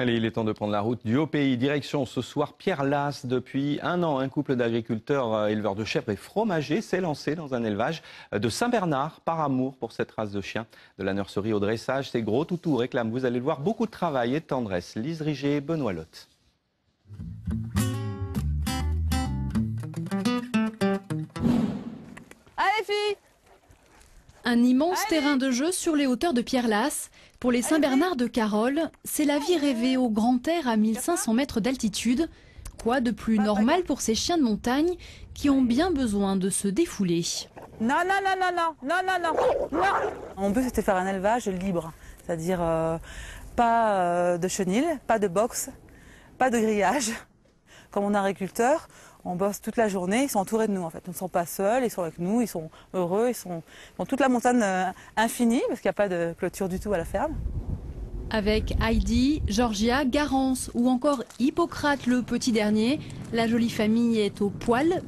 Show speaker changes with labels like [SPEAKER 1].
[SPEAKER 1] Allez, il est temps de prendre la route du haut pays. Direction ce soir Pierre Lasse. Depuis un an, un couple d'agriculteurs euh, éleveurs de chèvres et fromagers s'est lancé dans un élevage euh, de Saint-Bernard par amour pour cette race de chiens. De la nurserie au dressage, ces gros toutous réclament, vous allez le voir, beaucoup de travail et de tendresse. Lise Rigé, Benoît Lotte.
[SPEAKER 2] Allez filles un immense terrain de jeu sur les hauteurs de Pierre Lasse. Pour les Saint-Bernard de Carole, c'est la vie rêvée au grand air à 1500 mètres d'altitude. Quoi de plus normal pour ces chiens de montagne
[SPEAKER 3] qui ont bien besoin de se défouler Non, non, non, non, non, non, non, non. Mon but c'était faire un élevage libre, c'est-à-dire euh, pas euh, de chenil, pas de box, pas de grillage, comme on a agriculteur on bosse toute la journée, ils sont entourés de nous en fait. Ils ne sont pas seuls, ils sont avec nous, ils sont heureux, ils sont dans toute la montagne euh, infinie parce qu'il n'y a pas de clôture du tout à la ferme. Avec Heidi, Georgia,
[SPEAKER 2] Garance ou encore Hippocrate le petit dernier, la jolie famille est au poil,